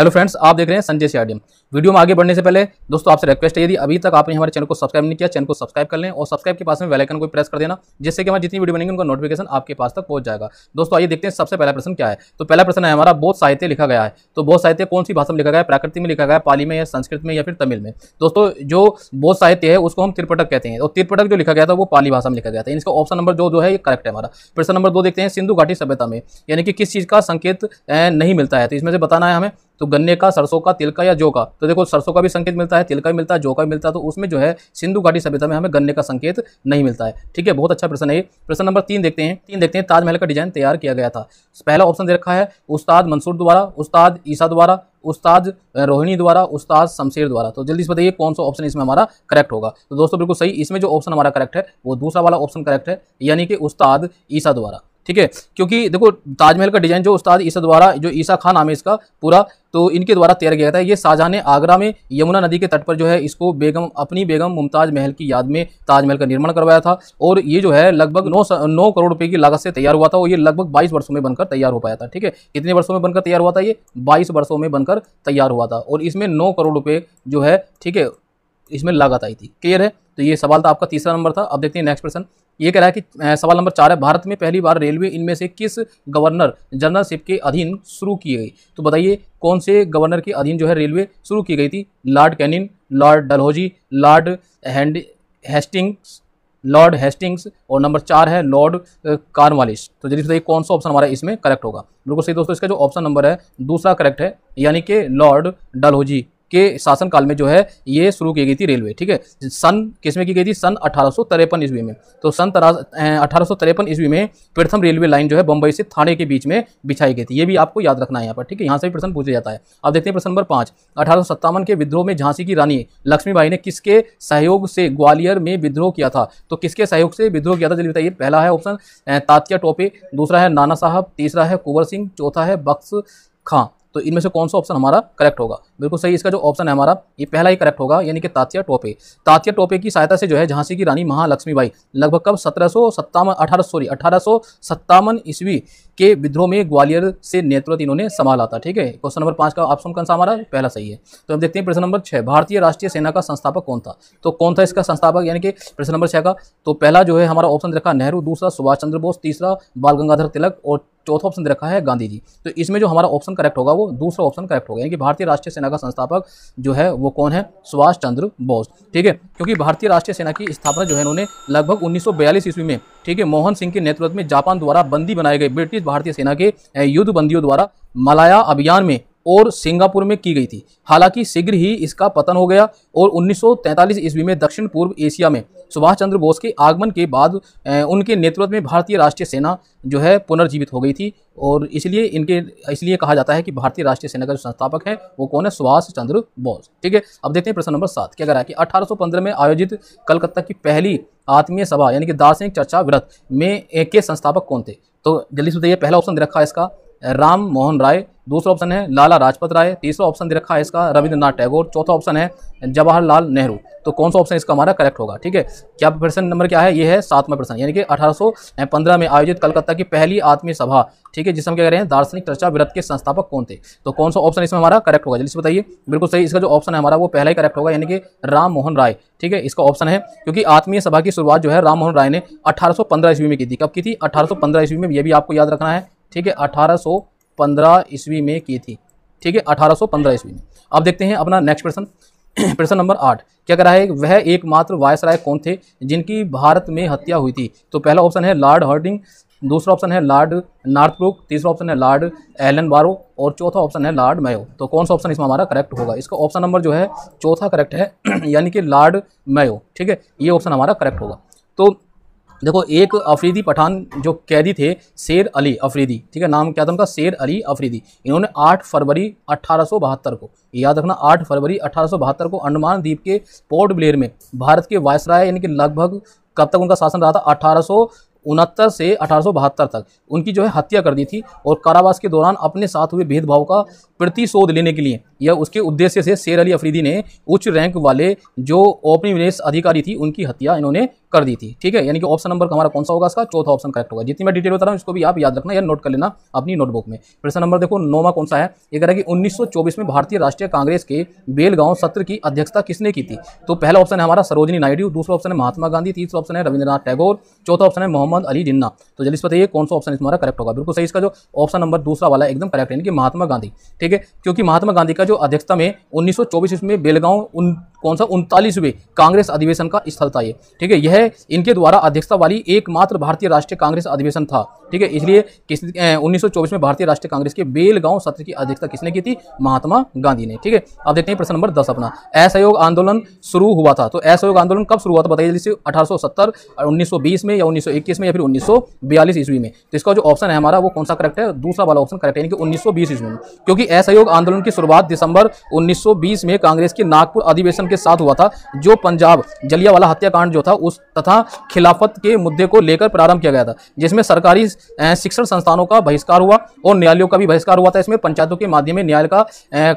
hello friends आप देख रहे हैं संजय सियाडियम वीडियो में आगे बढ़ने से पहले दोस्तों आपसे रिक्वेस्ट है यदि अभी तक आपने हमारे चैनल को सब्सक्राइब नहीं किया चैनल को सब्सक्राइब कर लें और सब्सक्राइब के पास में वेलाइकन को प्रेस कर देना जिससे कि हमारी जितनी वीडियो बनेंगे उनका नोटिफिकेशन आपके पास तक पहुंच जाएगा दोस्तों आइए देखते हैं सबसे पहला प्रश्न क्या है तो पहला प्रश्न है हमारा बहुत साहित्य लिखा गया है तो बहुत साहित्य कौन सी भाषा में लिखा गया है प्राकृति में लिखा गया पाली में या संस्कृत में या फिर तमिल में दोस्तों जो बहुत साहित्य है उसको हम त्रिपटक कहते हैं और त्रिपटक जो लिखा गया था वो पाली भाषा में लिखा गया था इसका ऑप्शन नंबर जो जो है ये करेक्ट है हमारा प्रश्न नंबर दो देखते हैं सिंधु घाटी सभ्यता में यानी कि किस चीज़ का संकेत नहीं मिलता है तो इसमें से बताना है हमें तो गन्ने का सरसों का तिल का या जो का तो देखो सरसों का भी संकेत मिलता है तिल का भी मिलता है जो का भी मिलता है तो उसमें जो है सिंधु घाटी सभ्यता में हमें गन्ने का संकेत नहीं मिलता है ठीक है बहुत अच्छा प्रश्न है प्रश्न नंबर तीन देखते हैं तीन देखते हैं ताजमहल का डिजाइन तैयार किया गया था पहला ऑप्शन दे रखा है उस्ताद मंसूर द्वारा उस्ताद ईसा द्वारा उस्ताद रोहिणी द्वारा उस्ताद शमशेर द्वारा तो जल्दी से बताइए कौन सा ऑप्शन इसमें हमारा करेक्ट होगा तो दोस्तों बिल्कुल सही इसमें जो ऑप्शन हमारा करेक्ट है वो दूसरा वाला ऑप्शन करेक्ट है यानी कि उस्ताद ईसा द्वारा ठीक है क्योंकि देखो ताजमहल का डिजाइन जो उस्ताद ईसा द्वारा जो ईसा खान नाम है इसका पूरा तो इनके द्वारा तैयार किया गया था ये शाहजहाँ ने आगरा में यमुना नदी के तट पर जो है इसको बेगम अपनी बेगम मुमताज महल की याद में ताजमहल का निर्माण करवाया था और ये जो है लगभग नौ नौ करोड़ रुपये की लागत से तैयार हुआ था और ये लगभग बाईस वर्षों में बनकर तैयार हो पाया था ठीक है कितने वर्षों में बनकर तैयार हुआ था ये बाईस वर्षों में बनकर तैयार हुआ था और इसमें नौ करोड़ रुपये जो है ठीक है इसमें लागत आई थी क्लियर है तो ये सवाल था आपका तीसरा नंबर था अब देखते हैं नेक्स्ट प्रश्न ये कह रहा है कि सवाल नंबर चार है भारत में पहली बार रेलवे इनमें से किस गवर्नर जनरलशिप के अधीन शुरू की गई तो बताइए कौन से गवर्नर के अधीन जो है रेलवे शुरू की गई थी Lord Canning Lord Dalhousie Lord hand Hastings Lord Hastings और नंबर चार है लॉर्ड कार्नवालिस तो जल्दी बताइए कौन सा ऑप्शन हमारा इसमें करेक्ट होगा बिल्कुल सही दोस्तों इसका जो ऑप्शन नंबर है दूसरा करेक्ट है यानी कि लॉर्ड डलहौजी के शासनकाल में जो है ये शुरू की गई थी रेलवे ठीक है सन किस में की गई थी सन अठारह ईस्वी में तो सन अठारह ईस्वी में प्रथम रेलवे लाइन जो है बम्बई से थाने के बीच में बिछाई गई थी ये भी आपको याद रखना है यहाँ पर ठीक है यहाँ से भी प्रश्न पूछा जाता है अब देखते हैं प्रश्न नंबर पाँच अठारह के विद्रोह में झांसी की रानी लक्ष्मीबाई ने किसके सहयोग से ग्वालियर में विद्रोह किया था तो किसके सहयोग से विद्रोह किया था जल्दी बताइए पहला है ऑप्शन तात्या टोपे दूसरा है नाना साहब तीसरा है कुंवर सिंह चौथा है बक्स खां तो इनमें से कौन सा ऑप्शन हमारा करेक्ट होगा बिल्कुल सही इसका जो ऑप्शन है हमारा ये पहला ही करेक्ट होगा यानी कि तात्या टोपे तात्या टोपे की सहायता से जो है झांसी की रानी महालक्ष्मी बाई लगभग कब सत्रह सौ सत्तावन अठारह सॉरी अठारह सौ सत्तावन ईस्वी के विद्रोह में ग्वालियर से नेतृत्व इन्होंने संभाला था ठीक है क्वेश्चन नंबर पांच का ऑप्शन कौन सा हमारा पहला सही है तो हम देखते हैं प्रश्न नंबर छह भारतीय राष्ट्रीय सेना का संस्थापक कौन था तो कौन था इसका संस्थापक यानी कि प्रश्न नंबर छह का तो पहला जो है हमारा ऑप्शन रखा नेहरू दूसरा सुभाष चंद्र बोस तीसरा बाल गंगाधर तिलक और चौथा ऑप्शन रखा है गांधी जी तो इसमें जो हमारा ऑप्शन करेक्ट होगा वो दूसरा ऑप्शन करेक्ट होगा यानी कि भारतीय राष्ट्रीय सेना का संस्थापक जो है वो कौन है सुभाष चंद्र बोस ठीक है क्योंकि भारतीय राष्ट्रीय सेना की स्थापना जो है उन्होंने लगभग 1942 ईस्वी में ठीक है मोहन सिंह के नेतृत्व में जापान द्वारा बंदी बनाए गए ब्रिटिश भारतीय सेना के युद्ध बंदियों द्वारा मलाया अभियान में और सिंगापुर में की गई थी हालांकि शीघ्र ही इसका पतन हो गया और 1943 ईस्वी में दक्षिण पूर्व एशिया में सुभाष चंद्र बोस के आगमन के बाद उनके नेतृत्व में भारतीय राष्ट्रीय सेना जो है पुनर्जीवित हो गई थी और इसलिए इनके इसलिए कहा जाता है कि भारतीय राष्ट्रीय सेना का जो संस्थापक है वो कौन है सुभाष चंद्र बोस ठीक है अब देखते हैं प्रश्न नंबर सात क्या कह रहा है कि अठारह में आयोजित कलकत्ता की पहली आत्मीय सभा यानी कि दार्शनिक चर्चा व्रत में के संस्थापक कौन थे तो जल्दी से बताइए पहला ऑप्शन दे रखा है इसका राम मोहन राय दूसरा ऑप्शन है लाला राजपत राय तीसरा ऑप्शन दे रखा है इसका रविंद्रनाथ टैगोर चौथा ऑप्शन है जवाहरलाल नेहरू तो कौन सा ऑप्शन इसका हमारा करेक्ट होगा ठीक है क्या प्रश्न नंबर क्या है ये है सातवां प्रश्न यानी कि अठारह में आयोजित कलकत्ता की पहली आत्मीय सभा ठीक है जिसमें क्या कह रहे हैं दार्शनिक चर्चा व्रत के संस्थापक कौन थे तो कौन सा ऑप्शन इसमें हमारा करेक्ट होगा जल्दी से बताइए बिल्कुल सही इसका जो ऑप्शन है हमारा वो पहला ही करेक्ट होगा यानी कि राम मोहन राय ठीक है इसका ऑप्शन है क्योंकि आत्मीय सभा की शुरुआत जो है राम मोहन राय ने अठारह ईस्वी में की थी कब की थी अठारह ईस्वी में यह भी आपको याद रखना है ठीक है 1815 ईस्वी में की थी ठीक है 1815 ईस्वी में अब देखते हैं अपना नेक्स्ट प्रश्न प्रश्न नंबर आठ क्या कह रहा है वह एकमात्र वायसराय कौन थे जिनकी भारत में हत्या हुई थी तो पहला ऑप्शन है लॉर्ड हर्डिंग दूसरा ऑप्शन है लॉर्ड नार्थब्रुक तीसरा ऑप्शन है लॉर्ड एलन बारो और चौथा ऑप्शन है लॉर्ड मयो तो कौन सा ऑप्शन इसमें हमारा करेक्ट होगा इसका ऑप्शन नंबर जो है चौथा करेक्ट है यानी कि लॉर्ड मयो ठीक है ये ऑप्शन हमारा करेक्ट होगा तो देखो एक अफरीदी पठान जो कैदी थे शेर अली अफरीदी ठीक है नाम क्या था उनका शेर अली अफरीदी इन्होंने 8 फरवरी अठारह को याद रखना 8 फरवरी अठारह को अंडमान द्वीप के पोर्ट ब्लेयर में भारत के वायसराय यानी कि लगभग कब तक उनका शासन रहा था अठारह उनहत्तर से अठारह तक उनकी जो है हत्या कर दी थी और कारावास के दौरान अपने साथ हुए भेदभाव का प्रतिशोध लेने के लिए या उसके उद्देश्य से शेर अली अफरीदी ने उच्च रैंक वाले जो ओपनिंग विदेश अधिकारी थी उनकी हत्या इन्होंने कर दी थी ठीक है यानी कि ऑप्शन नंबर हमारा कौन सा होगा इसका चौथा ऑप्शन करेक्ट होगा जितनी मैं डिटेल बता रहा हूँ इसको भी आप याद रखना या नोट कर लेना अपनी नोटबुक में प्रश्न नंबर देखो नोवा कौन सा है ये कह रहा है कि उन्नीस में भारतीय राष्ट्रीय कांग्रेस के बेलगांव सत्र की अध्यक्षता किसने की थी तो पहला ऑप्शन है हमारा सरोजनी नायडू दूसरा ऑप्शन है महात्मा गांधी तीसरा ऑप्शन है रविंद्रनाथ टैगोर चौथा ऑप्शन है मोहम्मद अली जिन्ना तो जल्दी बताइए कौन सा ऑप्शन हमारा करेक्ट होगा बिल्कुल सही इसका जो ऑप्शन नंबर दूसरा वाला एकदम करेक्ट है यानी कि महात्मा गांधी ठीक है क्योंकि महात्मा गांधी का जो अध्यक्षता में उन्नीस ईस्वी में बेलगांव उन कौन सा उनतालीसवें कांग्रेस अधिवेशन का स्थल था ये ठीक है यह इनके द्वारा अध्यक्षता वाली एकमात्र भारतीय राष्ट्रीय कांग्रेस अधिवेशन था ठीक है इसलिए किस उन्नीस में भारतीय राष्ट्रीय कांग्रेस के बेलगांव सत्र की अध्यक्षता किसने की थी महात्मा गांधी ने ठीक है अब देखते हैं प्रश्न नंबर दस अपना असहयोग आंदोलन शुरू हुआ था तो असहयोग आंदोलन कब शुरू हुआ था बताइए जैसे अठारह सौ में या उन्नीस में या फिर उन्नीस ईस्वी में तो इसका जो ऑप्शन है हमारा वो कौन सा करेक्ट है दूसरा वाला ऑप्शन करेक्ट है यानी कि उन्नीस ईस्वी में क्योंकि असहयोग आंदोलन की शुरुआत दिसंबर 1920 में कांग्रेस के नागपुर अधिवेशन के साथ हुआ था जो पंजाब जलियावाला हत्याकांड जो था उस तथा खिलाफत के मुद्दे को लेकर प्रारंभ किया गया था जिसमें सरकारी शिक्षण संस्थानों का बहिष्कार हुआ और न्यायालयों का भी बहिष्कार हुआ था इसमें पंचायतों के माध्यम में न्यायालय का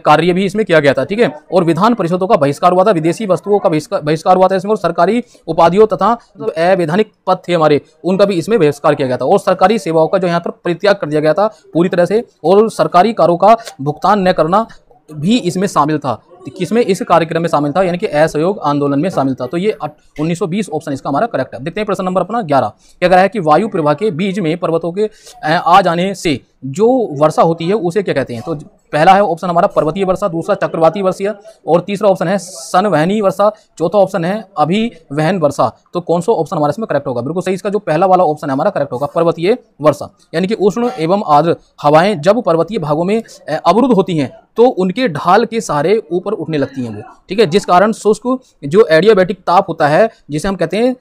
कार्य भी इसमें किया गया था ठीक है और विधान परिषदों का बहिष्कार हुआ था विदेशी वस्तुओं का बहिष्कार हुआ था इसमें और सरकारी उपाधियों तथा मतलब, अवैधानिक पद थे हमारे उनका भी इसमें बहिष्कार किया गया था और सरकारी सेवाओं का जो यहाँ पर परित्याग कर दिया गया था पूरी तरह से और सरकारी कारों का भुगतान न करना भी इसमें शामिल था किसमें इस कार्यक्रम में शामिल था यानी कि असहयोग आंदोलन में शामिल था तो ये 1920 ऑप्शन इसका हमारा करेक्ट है देखते हैं प्रश्न नंबर अपना 11 क्या कह रहा है कि वायु प्रवाह के बीच में पर्वतों के आ जाने से जो वर्षा होती है उसे क्या कहते हैं तो पहला है ऑप्शन हमारा पर्वतीय वर्षा दूसरा चक्रवाती वर्षीय और तीसरा ऑप्शन है सन वहनी वर्षा चौथा ऑप्शन है अभी वहन वर्षा तो कौन सा ऑप्शन हमारे इसमें करेक्ट होगा बिल्कुल सही इसका जो पहला वाला ऑप्शन है हमारा करेक्ट होगा पर्वतीय वर्षा यानी कि उष्ण एवं आर्द्र हवाएं जब पर्वतीय भागों में अवरुद्ध होती हैं तो उनके ढाल के सहारे ऊपर उठने लगती हैं वो ठीक है जिस कारण शुष्क जो एडियाबैटिक ताप होता है जिसे हम कहते हैं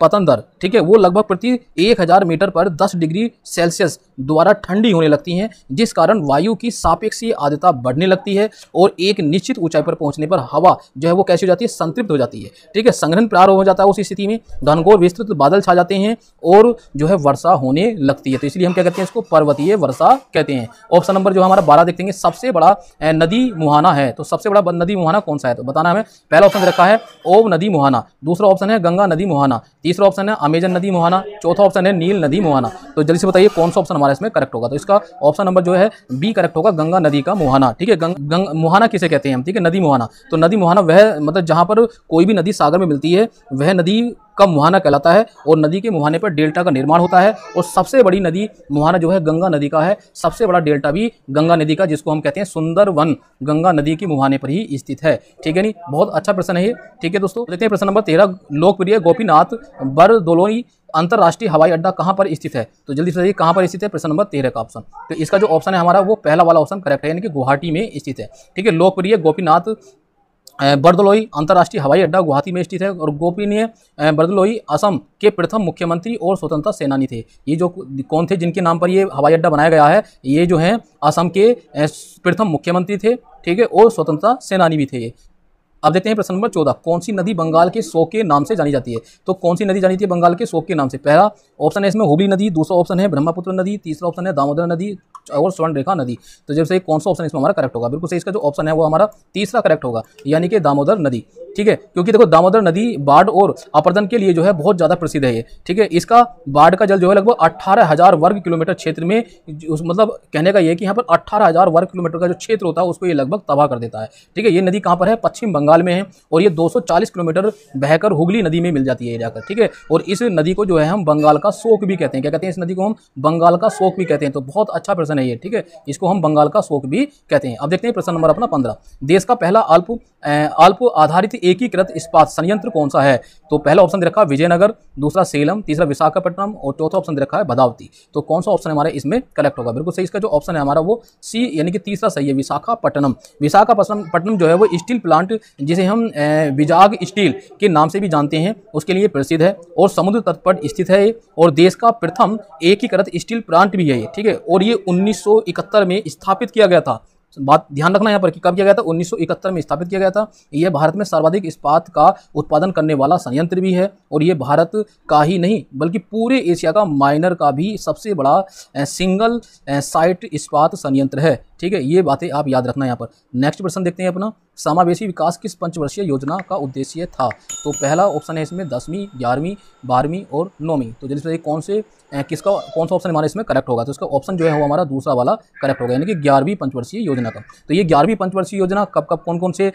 पतंदर ठीक है वो लगभग प्रति एक हज़ार मीटर पर 10 डिग्री सेल्सियस द्वारा ठंडी होने लगती हैं जिस कारण वायु की सापेक्षीय आर्द्रता बढ़ने लगती है और एक निश्चित ऊंचाई पर पहुंचने पर हवा जो है वो कैसी हो जाती है संतृप्त हो जाती है ठीक है संग्रहण प्रार हो जाता है उस स्थिति में घनघोर विस्तृत बादल छा जाते हैं और जो है वर्षा होने लगती है तो इसलिए हम क्या कहते हैं इसको पर्वतीय वर्षा कहते हैं ऑप्शन नंबर जो हमारा बारह देखेंगे सबसे बड़ा नदी मुहाना है तो सबसे बड़ा नदी मुहाना कौन सा है तो बताना हमें पहला ऑप्शन रखा है ओव नदी मुहाना दूसरा ऑप्शन है गंगा नदी मुहाना मुहाना तीसरा ऑप्शन है अमेजन नदी मुहाना चौथा ऑप्शन है नील नदी मुहाना तो जल्दी से बताइए कौन सा ऑप्शन हमारा इसमें करेक्ट होगा तो इसका ऑप्शन नंबर जो है बी करेक्ट होगा गंगा नदी का मुहाना ठीक है मुहाना किसे कहते हैं हम ठीक है नदी मुहाना तो नदी मुहाना वह मतलब जहाँ पर कोई भी नदी सागर में मिलती है वह नदी का मुहाना कहलाता है और नदी के मुहाने पर डेल्टा का निर्माण होता है और सबसे बड़ी नदी मुहाना जो है गंगा नदी का है सबसे बड़ा डेल्टा भी गंगा नदी का जिसको हम कहते हैं सुंदर वन गंगा नदी के मुहाने पर ही स्थित है ठीक है नहीं बहुत अच्छा प्रश्न है ठीक है दोस्तों देखते हैं प्रश्न नंबर तेरह लोकप्रिय गोपीनाथ बरदोलोई अंतर्राष्ट्रीय हवाई अड्डा कहाँ पर स्थित है तो जल्दी से जल्दी कहाँ पर स्थित है प्रश्न नंबर तेरह का ऑप्शन तो इसका जो ऑप्शन है हमारा वो पहला वाला ऑप्शन करेक्ट है यानी कि गुवाहाटी में स्थित है ठीक है लोकप्रिय गोपीनाथ बर्दलोई अंतर्राष्ट्रीय हवाई अड्डा गुवाहाटी में स्थित है और गोपनीय बर्दलोई असम के प्रथम मुख्यमंत्री और स्वतंत्रता सेनानी थे ये जो कौन थे जिनके नाम पर ये हवाई अड्डा बनाया गया है ये जो हैं असम के प्रथम मुख्यमंत्री थे ठीक है और स्वतंत्रता सेनानी भी थे ये अब देखते हैं प्रश्न नंबर चौदह कौन सी नदी बंगाल के शोक के नाम से जानी जाती है तो कौन सी नदी जानी जाती है बंगाल के शोक के नाम से पहला ऑप्शन है इसमें हुबली नदी दूसरा ऑप्शन है ब्रह्मपुत्र नदी तीसरा ऑप्शन है दामोदर नदी और स्वर्ण रेखा नदी तो जब से कौन सा ऑप्शन इसमें हमारा करेक्ट होगा बिल्कुल सही इसका जो ऑप्शन है वो हमारा तीसरा करेक्ट होगा यानी कि दामोदर नदी ठीक है क्योंकि देखो दामोदर नदी बाढ़ और अपर्दन के लिए जो है बहुत ज़्यादा प्रसिद्ध है ये ठीक है इसका बाढ़ का जल जो है लगभग अट्ठारह हज़ार वर्ग किलोमीटर क्षेत्र में उस मतलब कहने का ये कि यहाँ पर अट्ठारह हज़ार वर्ग किलोमीटर का जो क्षेत्र होता है उसको ये लगभग तबाह कर देता है ठीक है ये नदी कहाँ पर है पश्चिम बंगाल में है और ये दो किलोमीटर बहकर हुगली नदी में मिल जाती है जाकर ठीक है और इस नदी को जो है हम बंगाल का शोक भी कहते हैं क्या कहते हैं इस नदी को हम बंगाल का शोक भी कहते हैं तो बहुत अच्छा प्रश्न है ये ठीक है इसको हम बंगाल का शोक भी कहते हैं अब देखते हैं प्रश्न नंबर अपना पंद्रह देश का पहला अल्प अल्प आधारित एकीकृत इस्पात संयंत्र कौन सा है तो पहला ऑप्शन दे रखा है विजयनगर दूसरा सेलम तीसरा विशाखापट्टनम और चौथा ऑप्शन दे रखा है भदावती तो कौन सा ऑप्शन हमारे इसमें करेक्ट होगा बिल्कुल सही इसका जो ऑप्शन है हमारा वो सी यानी कि तीसरा सही है विशाखापट्टनम विशाखापट्टनम जो है वो स्टील प्लांट जिसे हम विजाग स्टील के नाम से भी जानते हैं उसके लिए प्रसिद्ध है और समुद्र तट पर स्थित है और देश का प्रथम एकीकृत स्टील प्लांट भी है ठीक है और ये उन्नीस में स्थापित किया गया था तो बात ध्यान रखना यहाँ पर कि कब किया गया था 1971 में स्थापित किया गया था यह भारत में सर्वाधिक इस्पात का उत्पादन करने वाला संयंत्र भी है और ये भारत का ही नहीं बल्कि पूरे एशिया का माइनर का भी सबसे बड़ा सिंगल साइट इस्पात संयंत्र है ठीक है ये बातें आप याद रखना यहाँ पर नेक्स्ट प्रश्न देखते हैं अपना समावेशी विकास किस पंचवर्षीय योजना का उद्देश्य था तो पहला ऑप्शन है इसमें दसवीं ग्यारहवीं बारहवीं और नौवीं तो जिसमें कौन से किसका कौन सा ऑप्शन हमारा इसमें करेक्ट होगा तो इसका ऑप्शन जो है वो हमारा दूसरा वाला करेक्ट होगा यानी कि ग्यारहवीं पंचवर्षीय योजना योजना का तो ये ग्यारहवीं पंचवर्षीय योजना कब कब कौन कौन से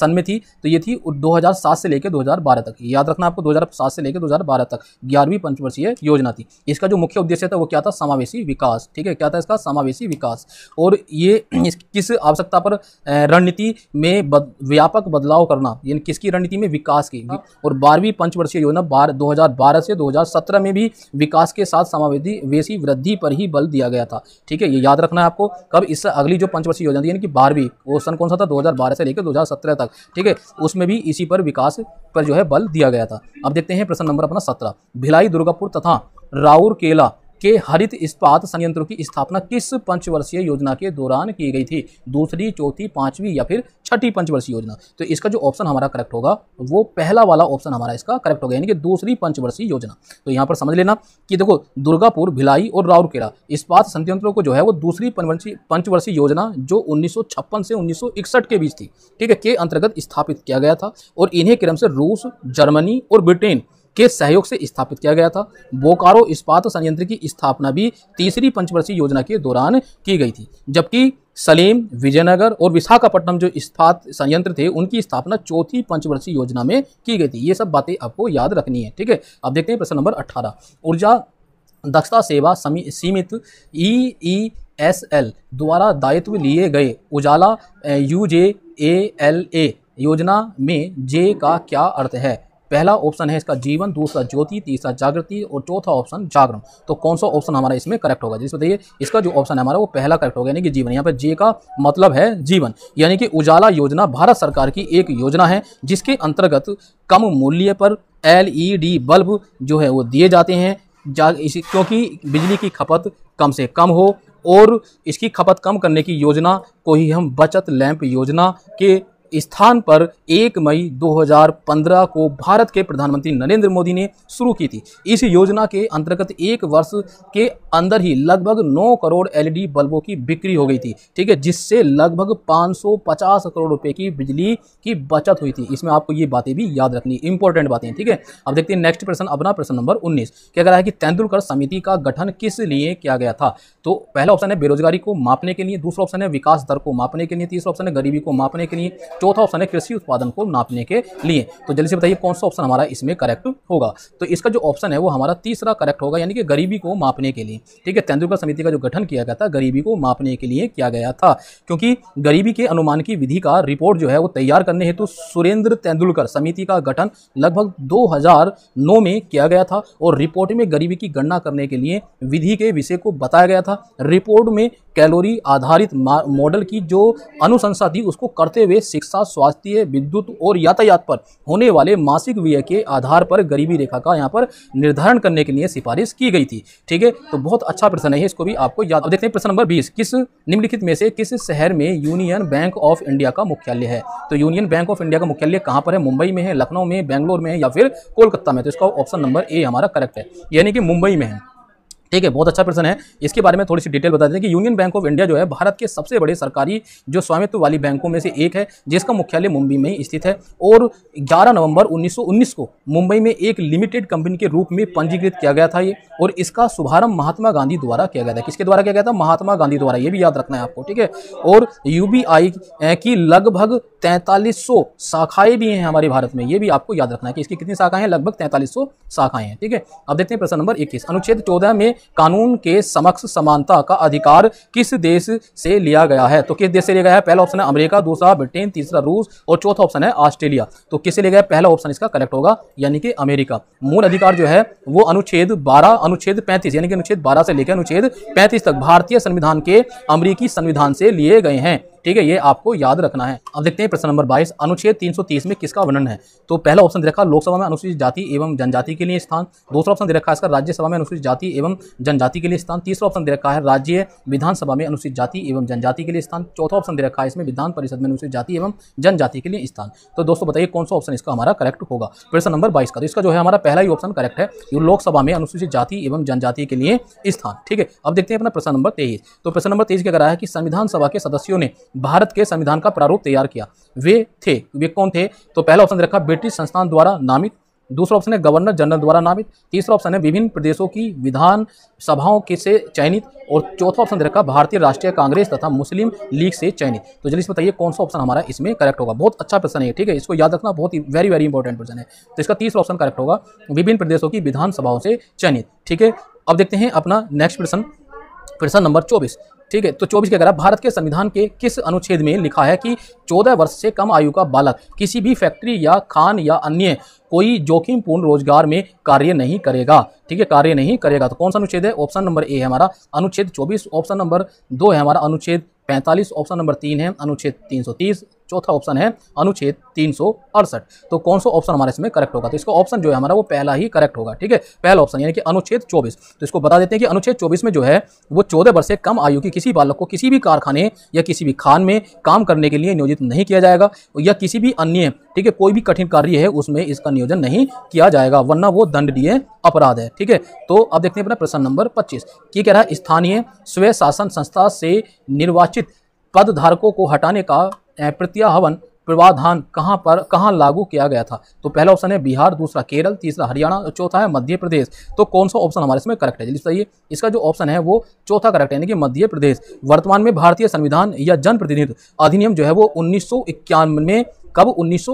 सन में थी तो ये थी 2007 से लेकर 2012 तक याद रखना आपको 2007 से लेकर 2012 तक ग्यारहवीं पंचवर्षीय योजना थी इसका जो मुख्य उद्देश्य था वो क्या था समावेशी विकास ठीक है क्या था इसका समावेशी विकास और ये किस आवश्यकता पर रणनीति में बद, व्यापक बदलाव करना यानी किसकी रणनीति में विकास की और बारहवीं पंचवर्षीय योजना बार 2012 से 2017 में भी विकास के साथ समावेशी वृद्धि पर ही बल दिया गया था ठीक है ये याद रखना है आपको कब इससे अगली जो पंच वर्षीय योजना यानी कि बारहवीं वो सन कौन सा था 2012 से लेकर 2017 तक ठीक है उसमें भी इसी पर विकास पर जो है बल दिया गया था अब देखते हैं प्रश्न नंबर अपना सत्रह भिलाई दुर्गापुर तथा राउर केला के हरित इस्पात संयंत्रों की स्थापना किस पंचवर्षीय योजना के दौरान की गई थी दूसरी चौथी पांचवी या फिर छठी पंचवर्षीय योजना तो इसका जो ऑप्शन हमारा करेक्ट होगा वो पहला वाला ऑप्शन हमारा इसका करेक्ट होगा यानी कि दूसरी पंचवर्षीय योजना तो यहाँ पर समझ लेना कि देखो दुर्गापुर भिलाई और राउरकेला इस्पात संयंत्रों को जो है वो दूसरी पंचवर्षीय योजना जो उन्नीस से उन्नीस के बीच थी ठीक है के अंतर्गत स्थापित किया गया था और इन्हें क्रम से रूस जर्मनी और ब्रिटेन के सहयोग से स्थापित किया गया था बोकारो इस्पात संयंत्र की स्थापना भी तीसरी पंचवर्षीय योजना के दौरान की गई थी जबकि सलीम विजयनगर और विशाखापट्टनम जो इस्पात संयंत्र थे उनकी स्थापना चौथी पंचवर्षीय योजना में की गई थी ये सब बातें आपको याद रखनी है ठीक है अब देखते हैं प्रश्न नंबर अट्ठारह ऊर्जा दक्षता सेवा सीमित ई ई एस एल द्वारा दायित्व लिए गए उजाला you J A L A योजना में जे का क्या अर्थ है पहला ऑप्शन है इसका जीवन दूसरा ज्योति तीसरा जागृति और चौथा ऑप्शन जागरण तो कौन सा ऑप्शन हमारा इसमें करेक्ट होगा जिस बताइए इसका जो ऑप्शन है हमारा वो पहला करेक्ट होगा यानी कि जीवन यहाँ पर जे का मतलब है जीवन यानी कि उजाला योजना भारत सरकार की एक योजना है जिसके अंतर्गत कम मूल्य पर एल बल्ब जो है वो दिए जाते हैं जा क्योंकि बिजली की खपत कम से कम हो और इसकी खपत कम करने की योजना को ही हम बचत लैंप योजना के स्थान पर 1 मई 2015 को भारत के प्रधानमंत्री नरेंद्र मोदी ने शुरू की थी इस योजना के अंतर्गत एक वर्ष के अंदर ही लगभग 9 करोड़ एलईडी बल्बों की बिक्री हो गई थी ठीक है जिससे लगभग 550 करोड़ रुपए की बिजली की बचत हुई थी इसमें आपको ये बातें भी याद रखनी इंपॉर्टेंट बातें ठीक है अब देखते हैं नेक्स्ट प्रश्न अपना प्रश्न नंबर उन्नीस क्या कह रहा है कि तेंदुलकर समिति का गठन किस लिए किया गया था तो पहला ऑप्शन है बेरोजगारी को मापने के लिए दूसरा ऑप्शन है विकास दर को मापने के लिए तीसरा ऑप्शन है गरीबी को मापने के लिए चौथा ऑप्शन है कृषि उत्पादन को नापने के लिए तो जल्दी से बताइए कौन सा ऑप्शन हमारा इसमें करेक्ट होगा तो इसका जो ऑप्शन है वो हमारा तीसरा करेक्ट होगा यानी कि गरीबी को मापने के लिए ठीक है तेंदुलकर समिति का जो गठन किया गया था गरीबी को मापने के लिए किया गया था क्योंकि गरीबी के अनुमान की विधि का रिपोर्ट जो है वो तैयार करने हेतु तो सुरेंद्र तेंदुलकर समिति का गठन लगभग दो में किया गया था और रिपोर्ट में गरीबी की गणना करने के लिए विधि के विषय को बताया गया था रिपोर्ट में कैलोरी आधारित मॉडल की जो अनुशंसा थी उसको करते हुए शिक्षा स्वास्थ्य विद्युत और यातायात पर होने वाले मासिक व्यय के आधार पर गरीबी रेखा का यहाँ पर निर्धारण करने के लिए सिफारिश की गई थी ठीक है तो बहुत अच्छा प्रश्न है इसको भी आपको याद देखते हैं प्रश्न नंबर बीस किस निम्नलिखित में से किस शहर में यूनियन बैंक ऑफ इंडिया का मुख्यालय है तो यूनियन बैंक ऑफ इंडिया का मुख्यालय कहाँ पर है मुंबई में है लखनऊ में बैंगलोर में है या फिर कोलकाता में तो इसका ऑप्शन नंबर ए हमारा करेक्ट है यानी कि मुंबई में है ठीक है बहुत अच्छा प्रश्न है इसके बारे में थोड़ी सी डिटेल बता दें कि यूनियन बैंक ऑफ इंडिया जो है भारत के सबसे बड़े सरकारी जो स्वामित्व वाली बैंकों में से एक है जिसका मुख्यालय मुंबई में स्थित है और 11 नवंबर 1919 को मुंबई में एक लिमिटेड कंपनी के रूप में पंजीकृत किया गया था ये और इसका शुभारंभ महात्मा गांधी द्वारा किया गया था किसके द्वारा किया गया था महात्मा गांधी द्वारा ये भी याद रखना है आपको ठीक है और यू की लगभग तैंतालीस शाखाएं भी हैं हमारे भारत में ये भी आपको याद रखना है कि इसकी कितनी शाखाएं हैं लगभग तैंतालीस शाखाएं हैं ठीक है अब देखते हैं प्रश्न नंबर इक्कीस अनुच्छेद चौदह में कानून के समक्ष समानता का अधिकार किस देश से लिया गया है तो किस देश से लिया गया है पहला ऑप्शन है अमेरिका दूसरा ब्रिटेन तीसरा रूस और चौथा ऑप्शन है ऑस्ट्रेलिया तो किससे लिया गया पहला ऑप्शन इसका करेक्ट होगा यानी कि अमेरिका मूल अधिकार जो है वो अनुच्छेद बारह अनुच्छेद पैंतीस यानी कि अनुच्छेद बारह से लेकर अनुच्छेद पैंतीस तक भारतीय संविधान के अमरीकी संविधान से लिए गए हैं ठीक है ये आपको याद रखना है अब देखते हैं प्रश्न नंबर बाईस अनुच्छेद 330 में किसका वर्णन है तो पहला ऑप्शन दे रखा लोकसभा में अनुसूचित जाति एवं जनजाति के लिए स्थान दूसरा ऑप्शन दे रखा इसका राज्यसभा में अनुसूचित जाति एवं जनजाति के लिए स्थान तीसरा ऑप्शन दे रखा है राज्य विधानसभा में अनुसूचित जाति एवं जनजाति के लिए स्थान चौथा ऑप्शन दे रखा है इसमें विधान परिषद में अनुसूचित जाति एवं जनजाति के लिए स्थान तो दोस्तों बताइए कौन सा ऑप्शन इसका हमारा करेक्ट होगा प्रश्न नंबर बाईस का तो इसका जो है हमारा पहला ही ऑप्शन करेक्ट है लोकसभा में अनुसूचित जाति एवं जनजाति के लिए स्थान ठीक है अब देखते हैं अपना प्रश्न नंबर तेईस तो प्रश्न नंबर तेईस क्या रहा है कि संविधान सभा के सदस्यों ने भारत के संविधान का प्रारूप तैयार किया वे थे वे कौन थे तो पहला ऑप्शन रखा ब्रिटिश संस्थान द्वारा नामित दूसरा ऑप्शन है गवर्नर जनरल द्वारा नामित तीसरा ऑप्शन है विभिन्न प्रदेशों की विधान सभाओं के से चयनित और चौथा ऑप्शन रखा भारतीय राष्ट्रीय कांग्रेस तथा मुस्लिम लीग से चयनित तो जल्दी से बताइए कौन सा ऑप्शन हमारा इसमें करेक्ट होगा बहुत अच्छा प्रश्न है ठीक है इसको याद रखना बहुत ही वेरी वेरी इंपॉर्टेंट प्रश्न है तो इसका तीसरा ऑप्शन करेक्ट होगा विभिन्न प्रदेशों की विधानसभाओं से चयनित ठीक है अब देखते हैं अपना नेक्स्ट प्रश्न प्रश्न नंबर चौबीस ठीक है तो चौबीस क्या कह भारत के संविधान के किस अनुच्छेद में लिखा है कि चौदह वर्ष से कम आयु का बालक किसी भी फैक्ट्री या खान या अन्य कोई जोखिमपूर्ण रोजगार में कार्य नहीं करेगा ठीक है कार्य नहीं करेगा तो कौन सा अनुच्छेद है ऑप्शन नंबर ए है हमारा अनुच्छेद चौबीस ऑप्शन नंबर दो है हमारा अनुच्छेद पैंतालीस ऑप्शन नंबर तीन है अनुच्छेद तीन सौ तीस चौथा ऑप्शन है अनुच्छेद तीन तो कौन सा ऑप्शन हमारे इसमें करेक्ट होगा तो इसका ऑप्शन जो है हमारा वो पहला ही करेक्ट होगा ठीक है पहला ऑप्शन यानी कि अनुच्छेद चौबीस तो इसको बता देते हैं कि अनुच्छेद चौबीस में जो है वो चौदह वर्ष से कम आयु की किसी बालक को किसी भी कारखाने या किसी भी खान में काम करने के लिए नियोजित नहीं किया जाएगा या किसी भी अन्य ठीक है कोई भी कठिन कार्य है उसमें इसका नियोजन नहीं किया जाएगा वरना वो दंडनीय अपराध है ठीक है तो अब देखते हैं अपना प्रश्न नंबर पच्चीस की कह रहा है स्थानीय शासन संस्था से निर्वाचित पदधारकों को हटाने का हवन प्रावधान कहाँ पर कहाँ लागू किया गया था तो पहला ऑप्शन है बिहार दूसरा केरल तीसरा हरियाणा और चौथा है मध्य प्रदेश तो कौन सा ऑप्शन हमारे इसमें करेक्ट है जल्दी है इसका जो ऑप्शन है वो चौथा करेक्ट है यानी कि मध्य प्रदेश वर्तमान में भारतीय संविधान या जनप्रतिनिधित्व अधिनियम जो है वो उन्नीस में कब उन्नीस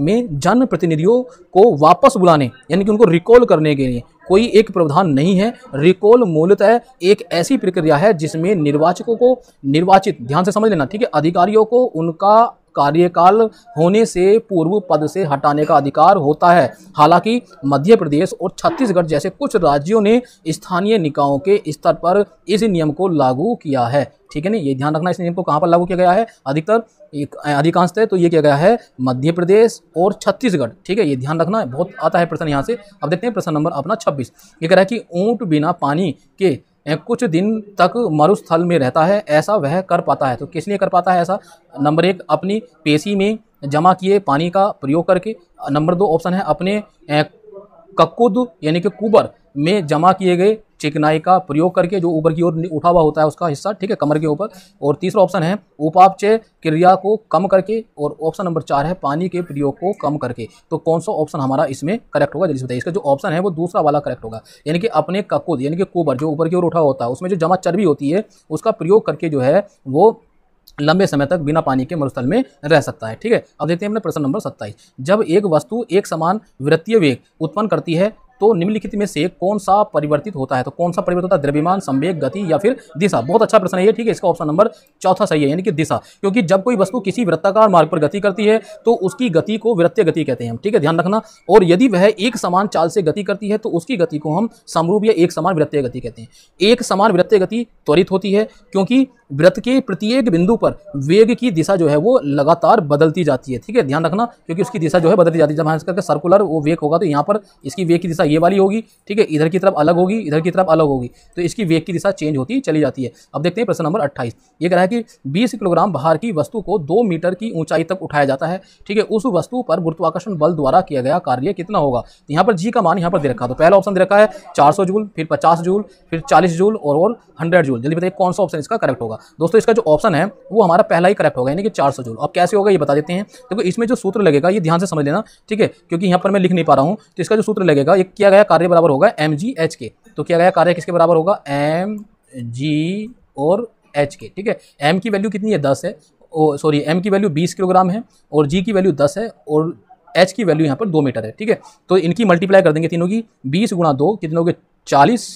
में जन प्रतिनिधियों को वापस बुलाने यानी कि उनको रिकॉल करने के लिए कोई एक प्रावधान नहीं है रिकॉल मूलतः एक ऐसी प्रक्रिया है जिसमें निर्वाचकों को निर्वाचित ध्यान से समझ लेना ठीक है अधिकारियों को उनका कार्यकाल होने से पूर्व पद से हटाने का अधिकार होता है हालांकि मध्य प्रदेश और छत्तीसगढ़ जैसे कुछ राज्यों ने स्थानीय निकायों के स्तर पर इस नियम को लागू किया है ठीक है ना ये ध्यान रखना इस नियम को कहाँ पर लागू किया गया है अधिकतर अधिकांशतः तो ये किया गया है मध्य प्रदेश और छत्तीसगढ़ ठीक है ये ध्यान रखना है बहुत आता है प्रश्न यहाँ से अब देखते हैं प्रश्न नंबर अपना छब्बीस ये कह रहा है कि ऊँट बिना पानी के कुछ दिन तक मरुस्थल में रहता है ऐसा वह कर पाता है तो किस लिए कर पाता है ऐसा नंबर एक अपनी पेशी में जमा किए पानी का प्रयोग करके नंबर दो ऑप्शन है अपने कक्कुद यानी कि कुबर में जमा किए गए चिकनाई का प्रयोग करके जो ऊपर की ओर उठा हुआ होता है उसका हिस्सा ठीक है कमर के ऊपर और तीसरा ऑप्शन है उपापचय क्रिया को कम करके और ऑप्शन नंबर चार है पानी के प्रयोग को कम करके तो कौन सा ऑप्शन हमारा इसमें करेक्ट होगा जल्दी बताइए इसका जो ऑप्शन है वो दूसरा वाला करेक्ट होगा यानी कि अपने ककुद यानी कि कोबर जो ऊपर की ओर उठा होता है उसमें जो जमा चर्बी होती है उसका प्रयोग करके जो है वो लंबे समय तक बिना पानी के मरुस्थल में रह सकता है ठीक है अब देखते हैं हमने प्रश्न नंबर सत्ताईस जब एक वस्तु एक समान वृत्तीय वेग उत्पन्न करती है तो निम्नलिखित में से कौन सा परिवर्तित होता है तो कौन सा परिवर्तित होता है द्रव्यमान संवेग गति या फिर दिशा बहुत अच्छा प्रश्न है ये ठीक है इसका ऑप्शन नंबर चौथा सही है यानी कि दिशा क्योंकि जब कोई वस्तु किसी वृत्ताकार मार्ग पर गति करती है तो उसकी गति को वृत्तीय गति कहते हैं हम ठीक है ध्यान रखना और यदि वह एक समान चाल से गति करती है तो उसकी गति को हम समरूप या एक समान वृत्तीय गति कहते हैं एक समान वृत्तीय गति त्वरित होती है क्योंकि व्रत के प्रत्येक बिंदु पर वेग की दिशा जो है वो लगातार बदलती जाती है ठीक है ध्यान रखना क्योंकि उसकी दिशा जो है बदलती जाती है जब हम इसका सर्कुलर वो वेग होगा तो यहाँ पर इसकी वेग की दिशा ये वाली होगी ठीक है इधर की तरफ अलग होगी इधर की तरफ अलग होगी तो इसकी वेग की दिशा चेंज होती चली जाती है अब देखते हैं प्रश्न नंबर अट्ठाईस ये कह रहा है कि बीस किलोग्राम बाहर की वस्तु को दो मीटर की ऊंचाई तक उठाया जाता है ठीक है उस वस्तु पर गुरुत्वाकर्षण बल द्वारा किया गया कार्य कितना होगा यहाँ पर जी का मान यहाँ पर दे रखा तो पहला ऑप्शन दे रखा है चार जूल फिर पचास जूल फिर चालीस जूल और, और हंड्रेड जूल जल्दी बताइए कौन सा ऑप्शन इसका करेक्ट होगा होगा दोस्तों इसका जो ऑप्शन है वो हमारा पहला ही करेक्ट होगा यानी कि चार सौ जूल अब कैसे होगा ये बता देते हैं देखो इसमें जो सूत्र लगेगा ये ध्यान से समझ लेना ठीक है क्योंकि यहाँ पर मैं लिख नहीं पा रहा हूँ तो इसका जो सूत्र लगेगा ये किया गया कार्य बराबर होगा एम जी एच के तो किया गया कार्य किसके बराबर होगा एम जी और एच के ठीक है एम की वैल्यू कितनी है दस है सॉरी एम की वैल्यू बीस किलोग्राम है और जी की वैल्यू दस है और एच की वैल्यू यहाँ पर दो मीटर है ठीक है तो इनकी मल्टीप्लाई कर देंगे तीनों की बीस गुणा दो कितने हो गए चालीस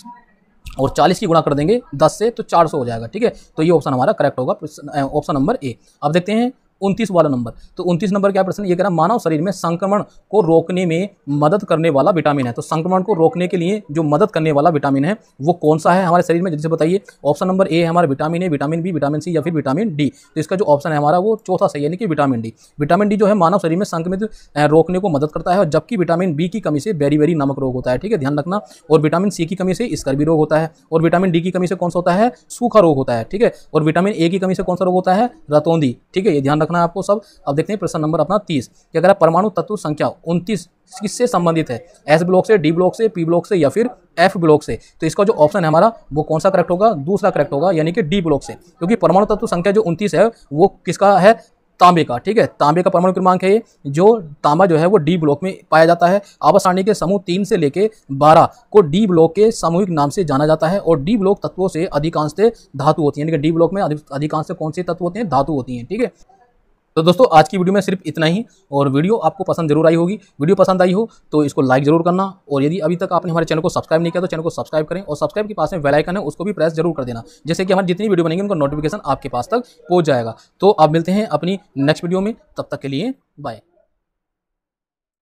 और 40 की गुणा कर देंगे 10 से तो 400 हो जाएगा ठीक है तो ये ऑप्शन हमारा करेक्ट होगा ऑप्शन नंबर ए अब देखते हैं उनतीस वाला नंबर तो उनतीस नंबर क्या प्रश्न ये कह रहा मानव शरीर में संक्रमण को रोकने में मदद करने वाला विटामिन है तो संक्रमण को रोकने के लिए जो मदद करने वाला विटामिन है वो कौन सा है हमारे शरीर में जैसे बताइए ऑप्शन नंबर ए हमारा vitamin A vitamin B vitamin C या फिर विटामिन डी तो इसका जो ऑप्शन है हमारा वो चौथा सही यानी कि विटामिन डी विटामिन डी जो है मानव शरीर में संक्रमित रोकने को मदद करता है जबकि विटामिन बी की कमी से बेरी बेरी नामक रोग होता है ठीक है ध्यान रखना और विटामिन सी की कमी से इसकर भी रोग होता है और विटामिन डी की कमी से कौन सा होता है सूखा रोग होता है ठीक है और विटामिन ए की कमी से कौन सा रोग होता है रतौंदी ठीक है ये ध्यान रखना रखना है आपको सब अब देखते हैं प्रश्न नंबर अपना तीस कि अगर परमाणु तत्व संख्या उनतीस किससे संबंधित है एस ब्लॉक से डी ब्लॉक से पी ब्लॉक से या फिर एफ ब्लॉक से तो इसका जो ऑप्शन है हमारा वो कौन सा करेक्ट होगा दूसरा करेक्ट होगा यानी कि डी ब्लॉक से क्योंकि परमाणु तत्व संख्या जो उनतीस है वो किसका है तांबे का ठीक है तांबे का परमाणु क्रमांक है ये जो तांबा जो है वो डी ब्लॉक में पाया जाता है आभा के समूह तीन से लेके बारह को डी ब्लॉक के सामूहिक नाम से जाना जाता है और डी ब्लॉक तत्वों से अधिकांश धातु होती है यानी कि डी ब्लॉक में अधिकांश कौन से तत्व होते हैं धातु होती हैं ठीक है तो दोस्तों आज की वीडियो में सिर्फ इतना ही और वीडियो आपको पसंद जरूर आई होगी वीडियो पसंद आई हो तो इसको लाइक जरूर करना और यदि अभी तक आपने हमारे चैनल को सब्सक्राइब नहीं किया तो चैनल को सब्सक्राइब करें और सब्सक्राइब के पास में वेल आइकन है उसको भी प्रेस जरूर कर देना जैसे कि हमारी जितनी वीडियो बनेंगे उनका नोटिफिकेशन आपके पास तक पहुँच जाएगा तो आप मिलते हैं अपनी नेक्स्ट वीडियो में तब तक के लिए बाय